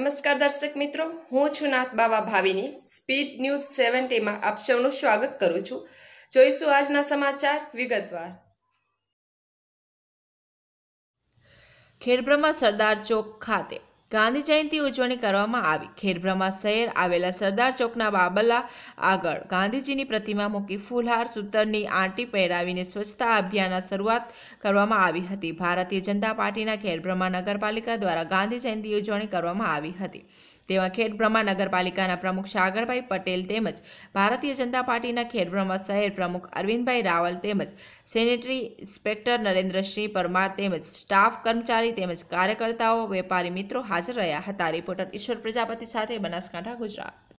નમસ્કાર દર્શક મિત્રો હું છું નાથ બાવા ભાવિની સ્પીડ ન્યૂઝ સેવન્ટીમાં ટેમાં આપ સૌનું સ્વાગત કરું છું જોઈશું આજના સમાચાર વિગતવાર ખેડબ્રહ્મા સરદાર ચોક ખાતે ગાંધી જયંતિ ઉજવણી કરવામાં આવી ખેડબ્રહ્મા શહેર આવેલા સરદાર ચોકના બાબલા આગળ ગાંધીજીની પ્રતિમા મૂકી ફૂલહાર સૂતરની આંટી પહેરાવીને સ્વચ્છતા અભિયાનના શરૂઆત કરવામાં આવી હતી ભારતીય જનતા પાર્ટીના ખેડબ્રહ્મા નગરપાલિકા દ્વારા ગાંધી જયંતિ ઉજવણી કરવામાં આવી હતી તેમાં ખેડબ્રહ્મા નગરપાલિકાના પ્રમુખ સાગરભાઈ પટેલ તેમજ ભારતીય જનતા પાર્ટીના ખેડબ્રહ્મા શહેર પ્રમુખ અરવિંદભાઈ રાવલ તેમજ સેનેટરી ઇન્સ્પેક્ટર નરેન્દ્રસિંહ પરમાર તેમજ સ્ટાફ કર્મચારી તેમજ કાર્યકર્તાઓ વેપારી મિત્રો હાજર રહ્યા હતા રિપોર્ટર ઈશ્વર પ્રજાપતિ સાથે બનાસકાંઠા ગુજરાત